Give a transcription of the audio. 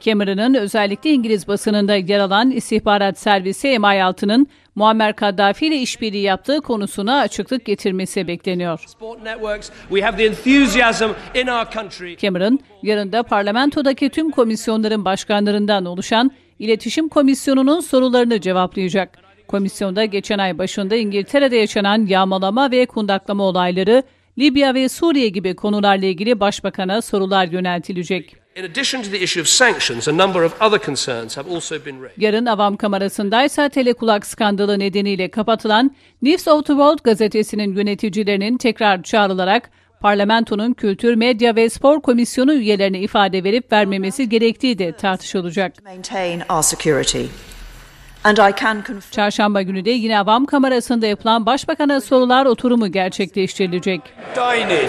Cameron'ın özellikle İngiliz basınında yer alan istihbarat servisi MI6'nın Muammer Kaddafi ile işbirliği yaptığı konusuna açıklık getirmesi bekleniyor. Cameron, yarın da parlamentodaki tüm komisyonların başkanlarından oluşan İletişim Komisyonu'nun sorularını cevaplayacak. Komisyonda geçen ay başında İngiltere'de yaşanan yağmalama ve kundaklama olayları, Libya ve Suriye gibi konularla ilgili başbakana sorular yöneltilecek. Yarın Avam Kamerası'ndaysa telekulak skandalı nedeniyle kapatılan News of the World gazetesinin yöneticilerinin tekrar çağrılarak parlamentonun Kültür, Medya ve Spor Komisyonu üyelerine ifade verip vermemesi gerektiği de tartışılacak. Çarşamba günü de yine Avam Kamerası'nda yapılan Başbakan'a sorular oturumu gerçekleştirilecek. Dinage.